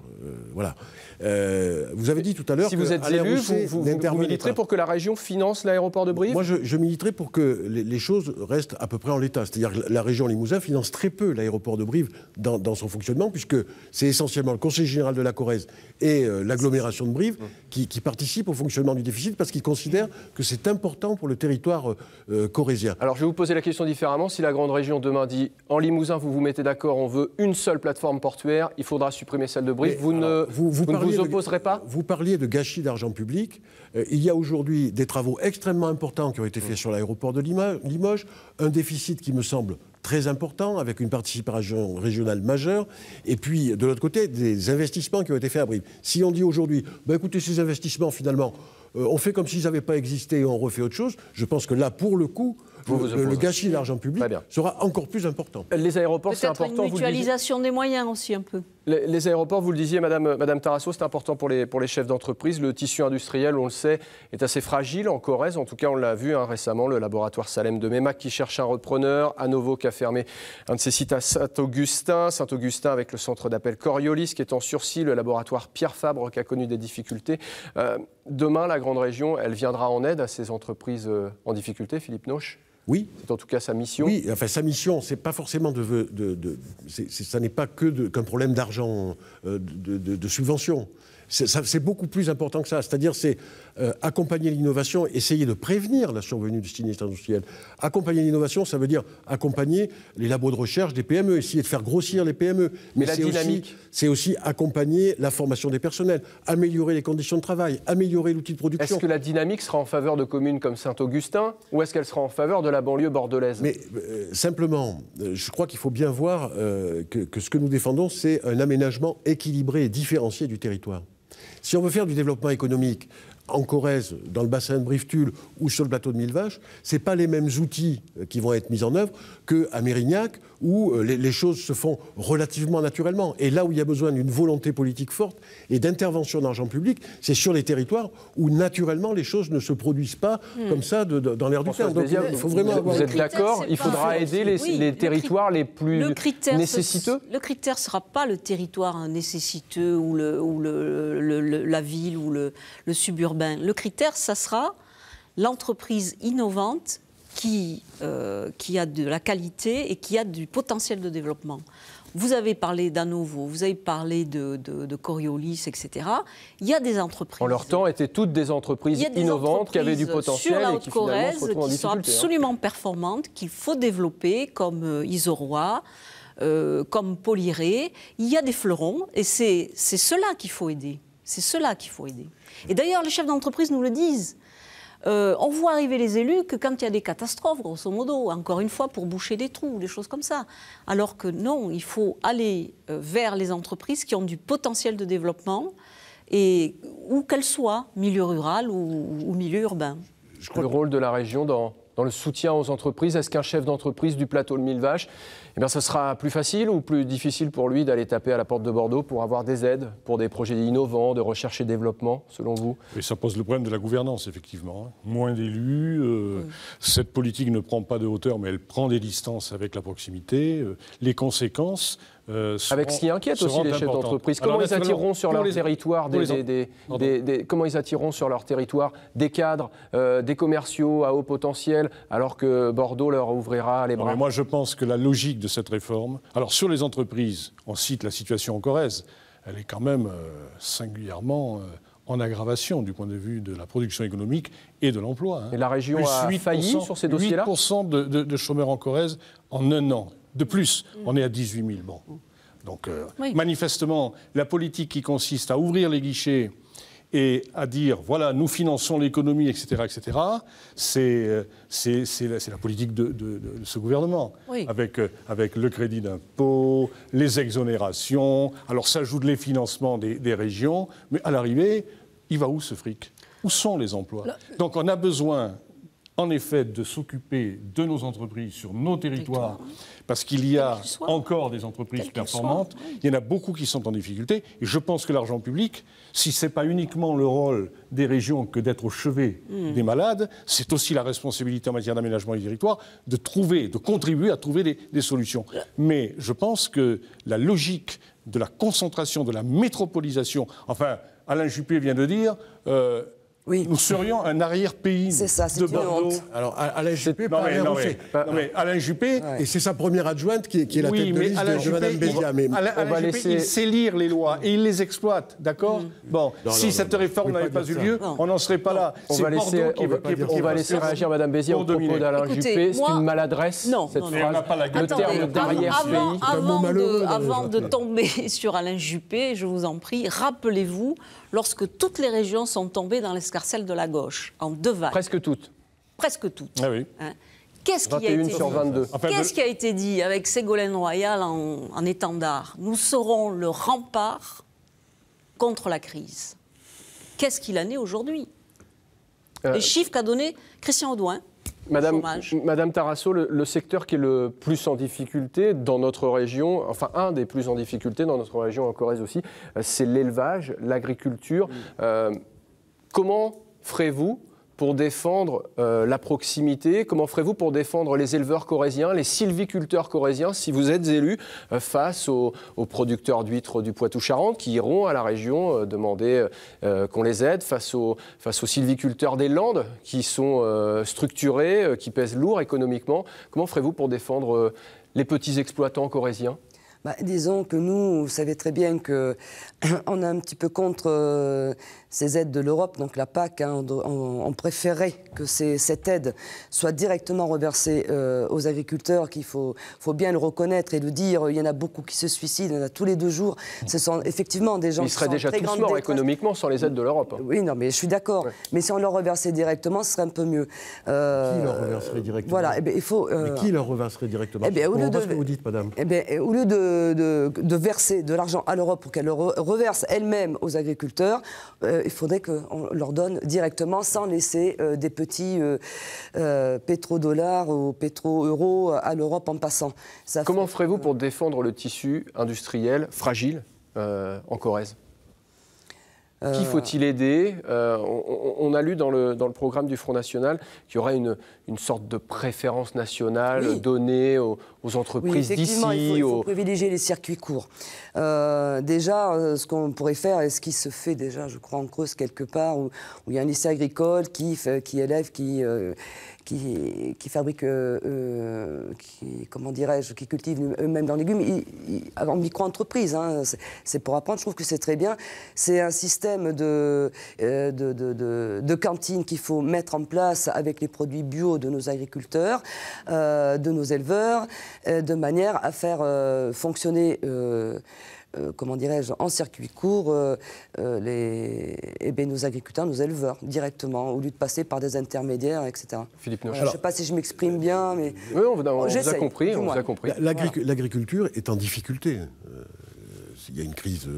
voilà. vous avez dit tout à l'heure. Si vous êtes élu, vous, militerez pour que la région finance l'aéroport de Brive Moi, je, je, militerai pour que les, choses restent à peu près en l'état. C'est-à-dire que la région Limousin finance très peu l'aéroport de Brive dans, son fonctionnement, puisque c'est essentiellement le Conseil général de la Corrèze et euh, l'agglomération de Brive mmh. qui, participent au fonctionnement du déficit parce qu'ils considèrent que c'est important pour le territoire euh, euh, corrézien. Alors, je vais vous poser la question différemment. Si la grande région demain dit en Limousin, vous vous mettez d'accord, on veut une seule plateforme portuaire, il faudra supprimer celle de Brive, vous, ne, vous, vous, opposerez pas de gâchis d'argent public. Euh, il y a aujourd'hui des travaux extrêmement importants qui ont été faits mm. sur l'aéroport de Limoges, un déficit qui me semble très important, avec une participation régionale majeure, et puis de l'autre côté, des investissements qui ont été faits à Brive. Si on dit aujourd'hui, ben écoutez, ces investissements, finalement, euh, on fait comme s'ils n'avaient pas existé et on refait autre chose, je pense que là, pour le coup, le, gâchis d'argent public sera encore plus important. Les aéroports, c'est important. Une mutualisation des moyens aussi un peu. Les aéroports, vous le disiez, Madame, Madame Tarasso, c'est important pour les, chefs d'entreprise. Le tissu industriel, on le sait, est assez fragile en Corrèze. En tout cas, on l'a vu hein, récemment, le laboratoire Salem de Memac qui cherche un repreneur. Anovo qui a fermé un de ses sites à Saint-Augustin. Saint-Augustin avec le centre d'appel Coriolis qui est en sursis. Le laboratoire Pierre Fabre qui a connu des difficultés. Euh, demain, la grande région, elle viendra en aide à ces entreprises euh, en difficulté, Philippe Noche oui. C'est en tout cas sa mission. Oui, enfin sa mission, c'est pas forcément de, de, ça n'est pas que qu'un problème d'argent, euh, de, de, subvention. C'est beaucoup plus important que ça. C'est-à-dire, c'est euh, accompagner l'innovation, essayer de prévenir la survenue du sinistre industriel. Accompagner l'innovation, ça veut dire accompagner les labos de recherche des PME, essayer de faire grossir les PME. Mais, la dynamique c'est aussi, accompagner la formation des personnels, améliorer les conditions de travail, améliorer l'outil de production. Est-ce que la dynamique sera en faveur de communes comme Saint-Augustin ou est-ce qu'elle sera en faveur de la banlieue bordelaise Mais euh, simplement, euh, je crois qu'il faut bien voir que, que ce que nous défendons, c'est un aménagement équilibré et différencié du territoire. Si on veut faire du développement économique en Corrèze, dans le bassin de Brive-Tulle ou sur le plateau de Millevaches, ce pas les mêmes outils euh, qui vont être mis en œuvre qu'à Mérignac, où euh, les, choses se font relativement naturellement. Et là où il y a besoin d'une volonté politique forte et d'intervention d'argent public, c'est sur les territoires où naturellement les choses ne se produisent pas hmm. comme ça de, dans l'air du temps. Donc, il faut vraiment vous, êtes d'accord Il faudra aider les, territoires les plus nécessiteux Le critère ne sera pas le territoire hein, nécessiteux ou, le, ou la ville ou le suburbain le critère, ça sera l'entreprise innovante qui, euh, qui a de la qualité et qui a du potentiel de développement. Vous avez parlé nouveau vous avez parlé de, Coriolis, etc. Il y a des entreprises. En leur temps, étaient toutes des entreprises innovantes qui avaient du potentiel. et qui, sont hein. absolument performantes, qu'il faut développer, comme euh, Isoroy, euh, comme Polyré, Il y a des fleurons et c'est cela qu'il faut aider. C'est cela qu'il faut aider. Et d'ailleurs, les chefs d'entreprise nous le disent. Euh, on voit arriver les élus que quand il y a des catastrophes, grosso modo, encore une fois, pour boucher des trous, des choses comme ça. Alors que non, il faut aller euh, vers les entreprises qui ont du potentiel de développement, et où qu'elles soient, milieu rural ou, milieu urbain. Je crois le rôle de la région dans dans le soutien aux entreprises Est-ce qu'un chef d'entreprise du plateau de Mille Vaches, eh bien, ce sera plus facile ou plus difficile pour lui d'aller taper à la porte de Bordeaux pour avoir des aides pour des projets innovants, de recherche et développement, selon vous Et ça pose le problème de la gouvernance, effectivement. Hein. Moins d'élus, euh, cette politique ne prend pas de hauteur, mais elle prend des distances avec la proximité. Euh, les conséquences, euh, Avec ce qui inquiète aussi les chefs d'entreprise. Comment, ils attireront sur leur territoire des, comment ils attireront sur leur territoire des cadres, euh, des commerciaux à haut potentiel, alors que Bordeaux leur ouvrira les bras Moi, je pense que la logique de cette réforme. Alors, sur les entreprises, on cite la situation en Corrèze. Elle est quand même euh, singulièrement en aggravation du point de vue de la production économique et de l'emploi. Hein. Et la région a failli sur ces dossiers-là 8% de, de, de chômeurs en Corrèze en un an de plus. On est à 18 000. Bon. Donc, euh, manifestement, la politique qui consiste à ouvrir les guichets et à dire, voilà, nous finançons l'économie, etc., etc., euh, c'est, la, politique de, ce gouvernement, avec, euh, avec le crédit d'impôt, les exonérations, alors s'ajoutent les financements des, des régions, mais à l'arrivée, il va où ce fric Où sont les emplois Donc on a besoin en effet de s'occuper de nos entreprises sur nos territoires, parce qu'il y a encore des entreprises performantes. Il y en a beaucoup qui sont en difficulté. Et je pense que l'argent public, si ce n'est pas uniquement le rôle des régions que d'être au chevet hmm. des malades, c'est aussi la responsabilité en matière d'aménagement des territoire de trouver, de contribuer à trouver des, solutions. Mais je pense que la logique de la concentration, de la métropolisation, enfin, Alain Juppé vient de dire. Euh, nous serions un arrière-pays de Bordeaux. Alors Alain Juppé, Alain Juppé, et c'est sa première adjointe qui, est la tête de liste Alain Mais Alain, Juppé, laisser... il sait lire les lois et mm. il les exploite, d'accord mm. Bon, si cette réforme n'avait pas, eu lieu, on n'en serait pas là. On va laisser, réagir Madame Béziat au propos d'Alain Juppé. C'est une maladresse cette phrase. Le terme d'arrière-pays. Avant de tomber [LAUGHS] sur Alain Juppé, je vous en prie, rappelez-vous lorsque toutes les régions sont tombées dans l'escarcelle de la gauche, en deux vagues. Presque toutes. Presque toutes. Ah oui. Hein. Qu'est-ce qui, a été Qu'est-ce qui a été dit avec Ségolène Royal en, étendard Nous serons le rempart contre la crise. Qu'est-ce qu'il en est aujourd'hui euh, Les chiffres qu'a donné Christian Audouin, Madame, Madame Tarasso, le, secteur qui est le plus en difficulté dans notre région, enfin un des plus en difficulté dans notre région en Corrèze aussi, euh, c'est l'élevage, l'agriculture. Euh, comment ferez-vous pour défendre euh, la proximité Comment ferez-vous pour défendre les éleveurs corréziens, les sylviculteurs corréziens, si vous êtes élu, euh, face aux, producteurs d'huîtres du Poitou-Charentes qui iront à la région euh, demander qu'on les aide, face aux, face aux sylviculteurs des Landes qui sont structurés, qui pèsent lourd économiquement Comment ferez-vous pour défendre les petits exploitants corréziens bah, disons que nous, vous savez très bien qu'on [CLEARS THROAT] est un petit peu contre ces aides de l'Europe, donc la PAC, hein, on, préférait que cette aide soit directement reversée euh, aux agriculteurs, qu'il faut, faut, bien le reconnaître et le dire. Il y en a beaucoup qui se suicident, il y en a tous les deux jours. Ce sont effectivement des gens Ils qui seraient sont déjà très tous morts économiquement sans les aides de l'Europe. Hein. Oui, non, mais je suis d'accord. Mais si on leur reversait directement, ce serait un peu mieux. Euh, qui leur reverserait directement Voilà, eh ben, il faut. Mais euh, qui leur reverserait directement eh bien, au lieu de... ce que vous dites, madame. Eh ben, au lieu de verser de l'argent à l'Europe pour qu'elle le reverse elle-même aux agriculteurs, il faudrait qu'on leur donne directement sans laisser euh, des petits euh, euh, pétrodollars ou pétro-euros à l'Europe en passant. Comment ferez-vous pour défendre le tissu industriel fragile en Corrèze qui euh, faut-il aider euh, on, a lu dans le, programme du Front National qu'il y aurait une, sorte de préférence nationale donnée aux, entreprises d'ici. Il, il faut privilégier les circuits courts. Euh, déjà, ce qu'on pourrait faire, et ce qui se fait déjà, je crois, en Creuse quelque part, où, il y a un lycée agricole qui, qui élève, qui qui, qui fabriquent, euh, euh, qui, comment dirais-je, qui cultivent eux-mêmes leurs légumes, en micro-entreprise. Hein, c'est pour apprendre, je trouve que c'est très bien. C'est un système euh, de, de, de, de, cantine qu'il faut mettre en place avec les produits bio de nos agriculteurs, de nos éleveurs, de manière à faire fonctionner euh, comment dirais-je, en circuit court euh, euh, les, eh ben, nos agriculteurs, nos éleveurs directement, au lieu de passer par des intermédiaires, etc. Philippe je ne sais pas si je m'exprime bien, mais. Oui, on, vous a compris. L'agriculture est en difficulté. Il y a une crise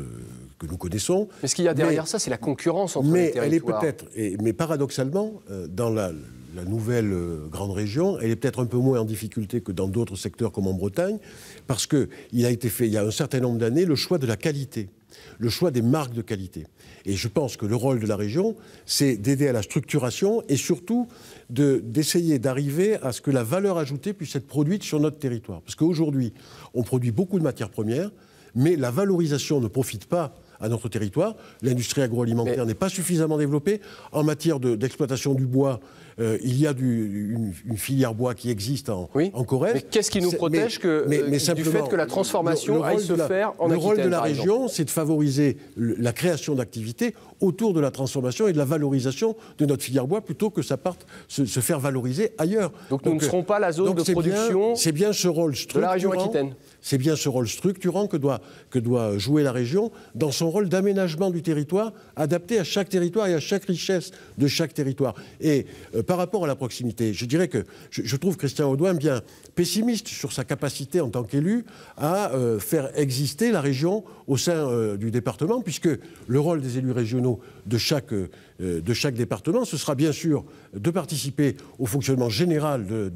que nous connaissons. Mais ce qu'il y a derrière ça, c'est la concurrence entre les territoires. Elle est peut-être, mais paradoxalement, dans la, la nouvelle euh, grande région, elle est peut-être un peu moins en difficulté que dans d'autres secteurs comme en Bretagne, parce qu'il a été fait il y a un certain nombre d'années le choix de la qualité, le choix des marques de qualité. Et je pense que le rôle de la région, c'est d'aider à la structuration et surtout d'essayer d'arriver à ce que la valeur ajoutée puisse être produite sur notre territoire. Parce qu'aujourd'hui, on produit beaucoup de matières premières, mais la valorisation ne profite pas à notre territoire. L'industrie agroalimentaire n'est pas suffisamment développée. En matière d'exploitation du bois, euh, il y a du, une, filière bois qui existe en, en Corrèze. Mais qu'est-ce qui nous protège que, euh, du fait que la transformation se faire en Le rôle de la région, c'est de favoriser la création d'activités autour de la transformation et de la valorisation de notre filière bois plutôt que ça parte se, faire valoriser ailleurs. Donc, nous ne serons euh, pas la zone de production bien ce rôle de la région Aquitaine. C'est bien ce rôle structurant que doit, que doit jouer la région dans son rôle d'aménagement du territoire, adapté à chaque territoire et à chaque richesse de chaque territoire. Et par rapport à la proximité, je dirais que je, trouve Christian Audouin bien pessimiste sur sa capacité en tant qu'élu à euh, faire exister la région au sein euh, du département, puisque le rôle des élus régionaux de chaque euh, euh, de chaque département, ce sera bien sûr de participer au fonctionnement général de,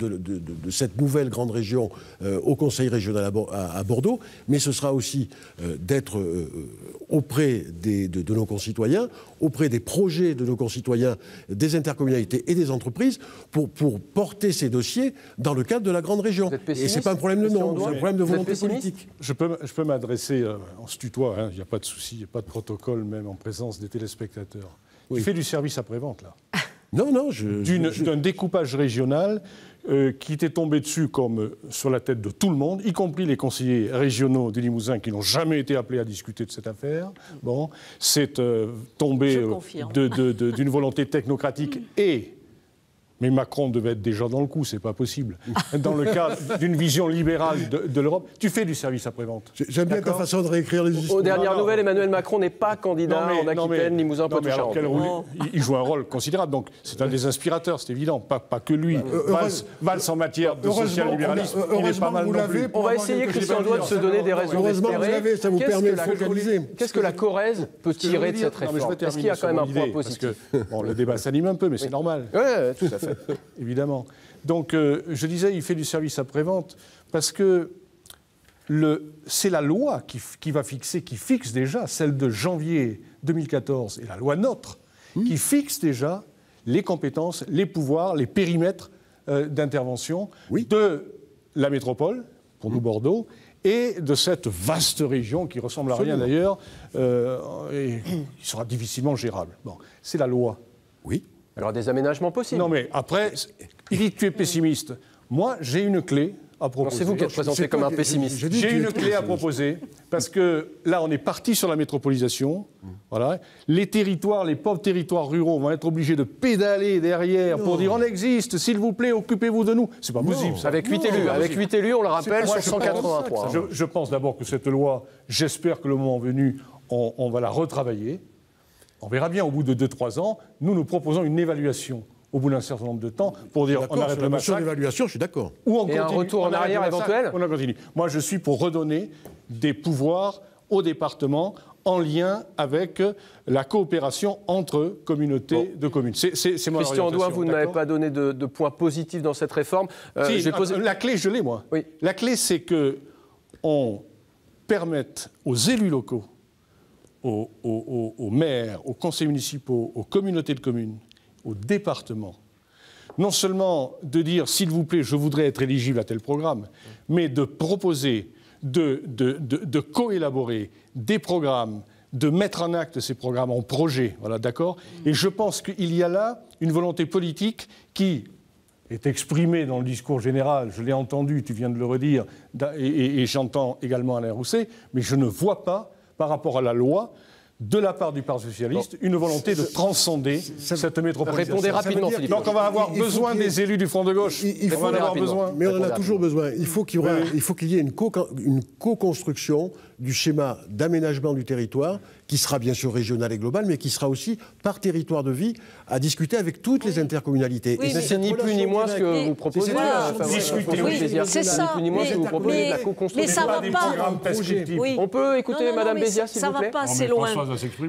cette nouvelle grande région euh, au Conseil régional à, Bordeaux, mais ce sera aussi euh, d'être auprès de, nos concitoyens, auprès des projets de nos concitoyens, des intercommunalités et des entreprises pour, porter ces dossiers dans le cadre de la grande région. Et ce n'est pas un problème de nom, c'est un problème de volonté politique. Je peux, m'adresser, en se tutoie, hein, il n'y a pas de souci, il n'y a pas de protocole même en présence des téléspectateurs. Il fait du service après-vente, là. [LAUGHS] non, non, je. D'un découpage régional euh, qui était tombé dessus comme euh, sur la tête de tout le monde, y compris les conseillers régionaux des limousins qui n'ont jamais été appelés à discuter de cette affaire. Bon, c'est euh, tombé d'une volonté technocratique [LAUGHS] et mais Macron devait être déjà dans le coup, c'est pas possible. [LAUGHS] Dans le cadre d'une vision libérale de, l'Europe, tu fais du service après-vente. J'aime bien ta façon de réécrire les histoires. Aux dernières nouvelles, Emmanuel Macron n'est pas candidat en Aquitaine, Limousin, Poitou-Charentes. Il joue un rôle considérable, donc c'est un des inspirateurs, c'est évident, pas, que lui. Bah, Valls, en matière de social-libéralisme, euh, il est pas mal non plus. On va essayer, Christian Doit, de se donner des raisons Heureusement vous l'avez, ça vous permet de focaliser. Qu'est-ce que la Corrèze peut tirer de cette réforme Est-ce qu'il y a quand même un point positif Le débat s'anime un peu, mais c'est normal. Oui, tout à fait. [LAUGHS] évidemment. Donc, euh, je disais, il fait du service après-vente parce que c'est la loi qui, va fixer, qui fixe déjà, celle de janvier 2014, et la loi NOTRe, hmm. qui fixe déjà les compétences, les pouvoirs, les périmètres euh, d'intervention de la métropole, pour nous hmm. Bordeaux, et de cette vaste région qui ressemble à rien d'ailleurs, euh, et qui sera difficilement gérable. Bon, c'est la loi. Oui. Alors des aménagements possibles. Non mais après, Eric, tu es pessimiste. Moi, j'ai une clé à proposer. C'est vous qui êtes présenté comme un pessimiste. J'ai une clé à proposer parce que là, on est parti sur la métropolisation. Voilà. Les territoires, les pauvres territoires ruraux vont être obligés de pédaler derrière pour dire on existe, s'il vous plaît, occupez-vous de nous. C'est pas possible. Avec 8 élus, avec 8 élus, on le rappelle, sur 183. je, je pense d'abord que cette loi, j'espère que le moment venu, on, on va la retravailler. On verra bien au bout de 2-3 ans. Nous, nous proposons une évaluation au bout d'un certain nombre de temps pour dire on arrête l'évaluation, je suis d'accord. Ou Et un retour en arrière éventuel On en continue. Moi, je suis pour redonner des pouvoirs au département en lien avec la coopération entre communautés de communes. C'est mon Christian Andouin, vous n'avez pas donné de, point positif dans cette réforme. Euh, la clé, je l'ai, moi. Oui. La clé, c'est que on permette aux élus locaux aux, maires, aux conseils municipaux, aux communautés de communes, aux départements, non seulement de dire s'il vous plaît, je voudrais être éligible à tel programme, mais de proposer, de, coélaborer des programmes, de mettre en acte ces programmes en projet, voilà, d'accord Et je pense qu'il y a là une volonté politique qui, est exprimée dans le discours général, je l'ai entendu, tu viens de le redire, et, et j'entends également Alain Rousset, mais je ne vois pas par rapport à la loi de la part du Parti socialiste, une volonté de transcender cette métropole. Répondez rapidement, Donc on va avoir besoin des élus du Front de gauche. Il, faut en avoir besoin. Mais on en a toujours besoin. Il faut qu'il y, ait une co-construction co construction du schéma d'aménagement du territoire, qui sera bien sûr régional et global, mais qui sera aussi par territoire de vie, à discuter avec toutes les intercommunalités. Oui, c'est ni plus ni moins ce que vous proposez. C'est ça. Ni moins Mais ça va pas. On peut écouter Madame s'il plaît Ça va pas assez loin.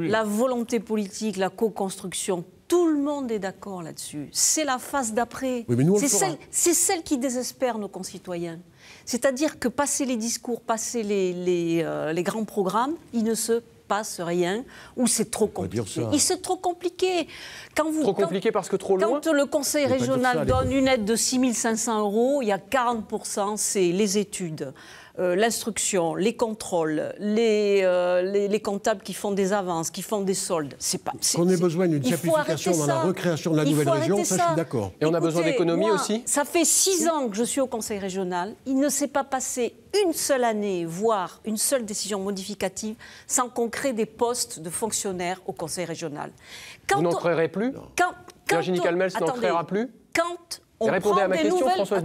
La volonté politique, la co-construction, tout le monde est d'accord là-dessus. C'est la phase d'après. c'est celle, qui désespère nos concitoyens. C'est-à-dire que passer les discours, passer euh, les, grands programmes, il ne se passe rien ou c'est trop compliqué. Il c'est trop compliqué. Quand vous, trop compliqué parce que trop loin Quand le conseil régional donne une aide de 6500 euros, il y a 40%, c'est les études, euh, l'instruction, les contrôles, euh, les, les, comptables qui font des avances, qui font des soldes. C'est pas. Qu'on ait besoin d'une simplification dans la recréation de la nouvelle région, ça, je suis d'accord. Et on a besoin d'économie aussi. Ça fait six ans que je suis au Conseil régional. Il ne s'est pas passé une seule année, voire une seule décision modificative, sans qu'on crée des postes de fonctionnaires au Conseil régional. Quand Vous n'en plus quand, quand, Virginie Calmel n'entrera plus Quand Répondez à ma question, Françoise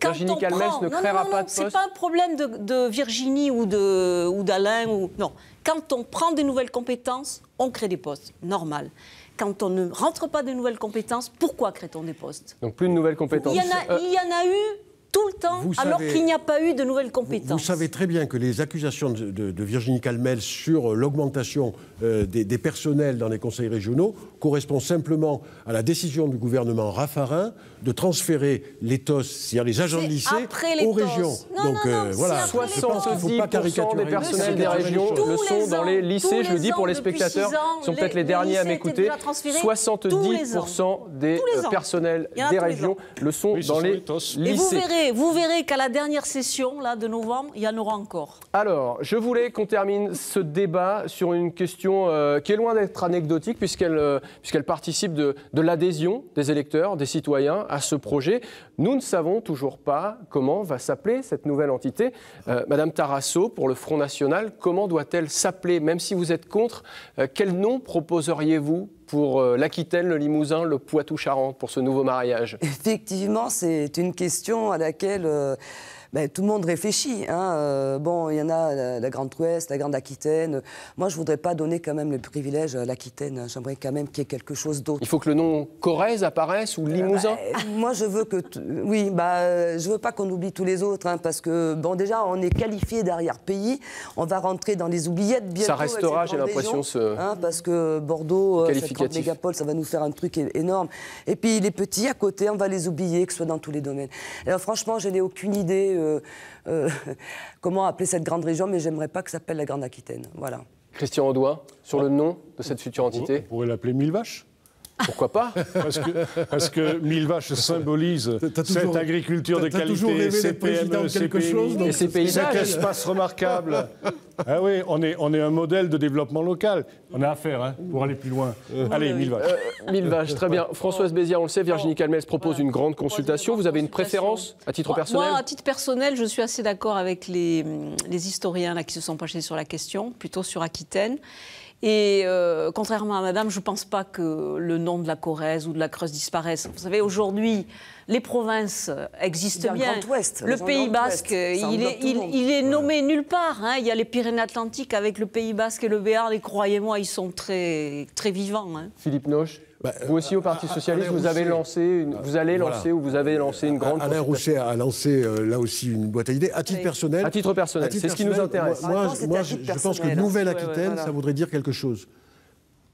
Virginie Calmels ne créera pas de poste. C'est pas un problème de, Virginie ou d'Alain. Ou, ou Non. Quand on prend des nouvelles compétences, on crée des postes. Normal quand on ne rentre pas de nouvelles compétences, pourquoi crée-t-on des postes Donc plus de nouvelles compétences. Il y en a, euh, eu tout le temps, alors qu'il n'y a pas eu de nouvelles compétences. Vous, savez très bien que les accusations de, Virginie Calmel sur euh, l'augmentation euh, des, des, personnels dans les conseils régionaux correspondent simplement à la décision du gouvernement Raffarin de transférer les TOS, c'est-à-dire les agents de lycée, aux régions. Donc euh, voilà, je pense des personnels des régions le sont dans les lycées, je le dis pour les spectateurs, qui sont peut-être les derniers à m'écouter, 70% des personnels des régions le sont dans les lycées. Et vous verrez, vous verrez qu'à la dernière session là, de novembre, il y en aura encore. Alors, je voulais qu'on termine ce débat sur une question euh, qui est loin d'être anecdotique puisqu'elle euh, puisqu'elle participe de, de l'adhésion des électeurs, des citoyens à ce projet. Nous ne savons toujours pas comment va s'appeler cette nouvelle entité. Euh, Madame Tarasso, pour le Front National, comment doit-elle s'appeler Même si vous êtes contre, euh, quel nom proposeriez-vous pour euh, l'Aquitaine, le Limousin, le Poitou-Charentes, pour ce nouveau mariage Effectivement, c'est une question à laquelle ben, tout le monde réfléchit. Hein. Euh, bon, il y en a la, Grande Ouest, la Grande Aquitaine. Moi, je ne voudrais pas donner quand même le privilège à l'Aquitaine. J'aimerais quand même qu'il y ait quelque chose d'autre. Il faut que le nom Corrèze apparaisse ou euh, Limousin bah, Moi, je veux que. Oui, bah, euh, je veux pas qu'on oublie tous les autres, hein, parce que, bon, déjà, on est qualifié d'arrière-pays. On va rentrer dans les oubliettes bientôt. Ça restera, j'ai l'impression, ce. Hein, parce que Bordeaux, cette mégapole, ça va nous faire un truc énorme. Et puis, les petits à côté, on va les oublier, que ce soit dans tous les domaines. Alors, franchement, je n'ai aucune idée euh, euh, [LAUGHS] comment appeler cette grande région, mais j'aimerais pas que ça s'appelle la Grande Aquitaine. Voilà. Christian Audois, sur le nom de cette future entité On pourrait l'appeler Mille Vaches. Pourquoi pas [LAUGHS] parce que, parce Mille Vaches [LAUGHS] symbolise cette agriculture de qualité, ces PME, ces, quelque chose, dans ces espace remarquable ah oui, on est, on est un modèle de développement local. On a affaire hein, pour aller plus loin. Euh. Allez, mille euh, vaches. très bien. Françoise Bézière, on le sait, Virginie Calmes propose une grande consultation. Vous avez une préférence à titre personnel Moi, à titre personnel, je suis assez d'accord avec les, historiens là, qui se sont penchés sur la question, plutôt sur Aquitaine. Et euh, contrairement à Madame, je ne pense pas que le nom de la Corrèze ou de la Creuse disparaisse. Vous savez, aujourd'hui, les provinces existent bien. le Pays Basque, il est, nommé nulle part. Hein. Il y a les Pyrénées-Atlantiques avec le Pays Basque et le Béarn, et croyez-moi, ils sont très, vivants. Hein. Philippe Noche bah, vous aussi au Parti euh, Socialiste, vous, avez lancé vous allez lancer ou vous avez lancé une grande. Alain Rousset a lancé euh, là aussi une boîte à idées. À titre personnel. À titre personnel, c'est ce qui nous intéresse. Moi, je, pense que hein. Nouvelle-Aquitaine, ça voudrait dire quelque chose.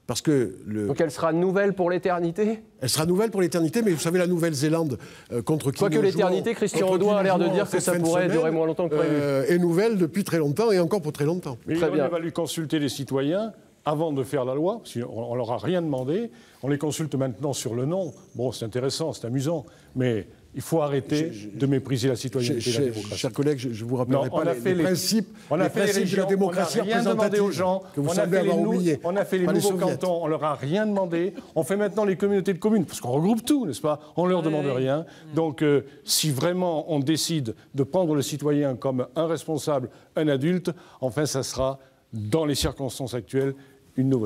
Parce que le... Donc elle sera nouvelle pour l'éternité Elle sera nouvelle pour l'éternité, mais vous savez, la Nouvelle-Zélande euh, contre qui que l'éternité, Christian Audouin a l'air de dire que ça pourrait durer moins longtemps que prévu. est nouvelle depuis très longtemps et encore pour très longtemps. Mais très bien. on va lui consulter les citoyens avant de faire la loi, on ne leur a rien demandé. On les consulte maintenant sur le nom. Bon, c'est intéressant, c'est amusant, mais il faut arrêter de mépriser la citoyenneté et Chers collègues, je vous rappellerai pas les, principes, de la démocratie on rien demandé aux gens, que vous on, a fait avoir on a fait les nouveaux cantons, on leur a rien demandé. On fait maintenant les communautés de communes, parce qu'on regroupe tout, n'est-ce pas On ne leur demande rien. Mm. Donc, euh, si vraiment on décide de prendre le citoyen comme un responsable, un adulte, enfin, ça sera dans les circonstances actuelles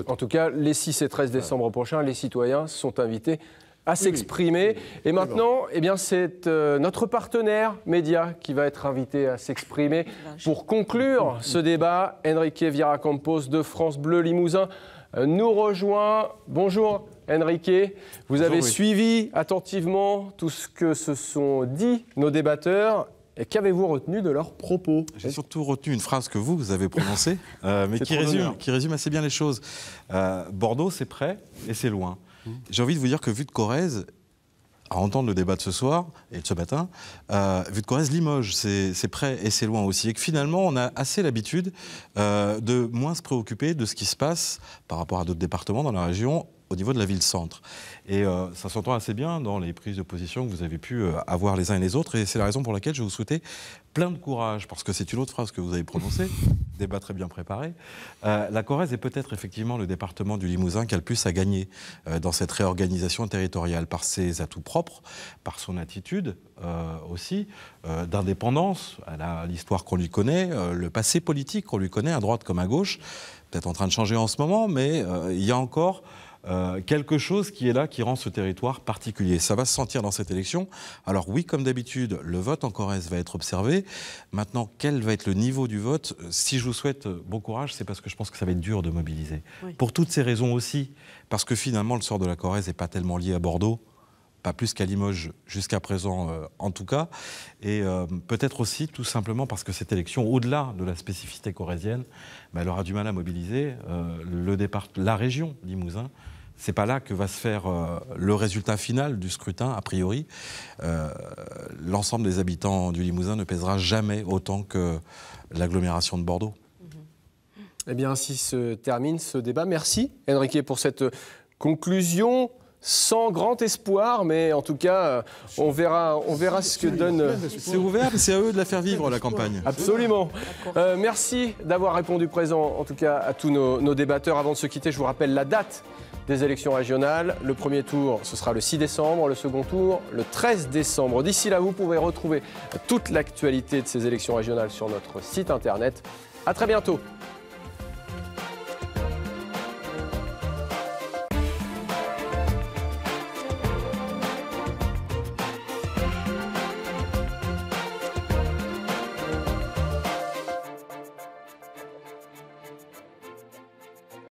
en tout cas, les 6 et 13 décembre prochains, les citoyens sont invités à s'exprimer. Et maintenant, eh bien, c'est euh, notre partenaire média qui va être invité à s'exprimer. Eh ben, Pour conclure ce débat, Enrique Viera de France Bleu Limousin euh, nous rejoint. Bonjour Enrique, vous avez suivi attentivement tout ce que se sont dit nos débatteurs et Qu'avez-vous retenu de leurs propos J'ai surtout retenu une phrase que vous, avez prononcée, [LAUGHS] euh, mais qui résume, assez bien les choses. Euh, Bordeaux, c'est près et c'est loin. Mmh. J'ai envie de vous dire que vu de Corrèze, à entendre le débat de ce soir et de ce matin, euh, vu euh, Corrèze, limoges c'est près et c'est loin aussi. Et que finalement, on a assez l'habitude euh, de moins se préoccuper de ce qui se passe par rapport à d'autres départements dans la région au niveau de la ville-centre. Et euh, ça s'entend assez bien dans les prises de position que vous avez pu avoir les uns et les autres. Et c'est la raison pour laquelle je vous souhaitais plein de courage, parce que c'est une autre phrase que vous avez prononcée, [LAUGHS] débat très bien préparé, euh, la Corrèze est peut-être effectivement le département du Limousin qui a le plus à gagner euh, dans cette réorganisation territoriale, par ses atouts propres, par son attitude euh, aussi d'indépendance, a l'histoire qu'on lui connaît, le passé politique qu'on lui connaît, à droite comme à gauche, peut-être en train de changer en ce moment, mais il y a encore euh, quelque chose qui est là, qui rend ce territoire particulier. Ça va se sentir dans cette élection. Alors oui, comme d'habitude, le vote en Corrèze va être observé. Maintenant, quel va être le niveau du vote Si je vous souhaite bon courage, c'est parce que je pense que ça va être dur de mobiliser. Pour toutes ces raisons aussi, parce que finalement, le sort de la Corrèze n'est pas tellement lié à Bordeaux pas plus qu'à Limoges jusqu'à présent euh, en tout cas, et euh, peut-être aussi tout simplement parce que cette élection, au-delà de la spécificité corrézienne, bah, elle aura du mal à mobiliser euh, le départ, la région Limousin. C'est pas là que va se faire le résultat final du scrutin, a priori. L'ensemble des habitants du Limousin ne pèsera jamais autant que l'agglomération de Bordeaux. Eh bien, ainsi se termine ce débat. Merci, Enrique, pour cette conclusion sans grand espoir, mais en tout cas, euh, on verra, on verra ce que donne. Euh, c'est ouvert, c'est à eux de la faire vivre, la campagne. Absolument. Euh, merci d'avoir répondu présent, en tout cas, à tous nos, nos débatteurs. Avant de se quitter, je vous rappelle la date des élections régionales. Le premier tour, ce sera le 6 décembre, le second tour, le 13 décembre. D'ici là, vous pouvez retrouver toute l'actualité de ces élections régionales sur notre site internet. À très bientôt.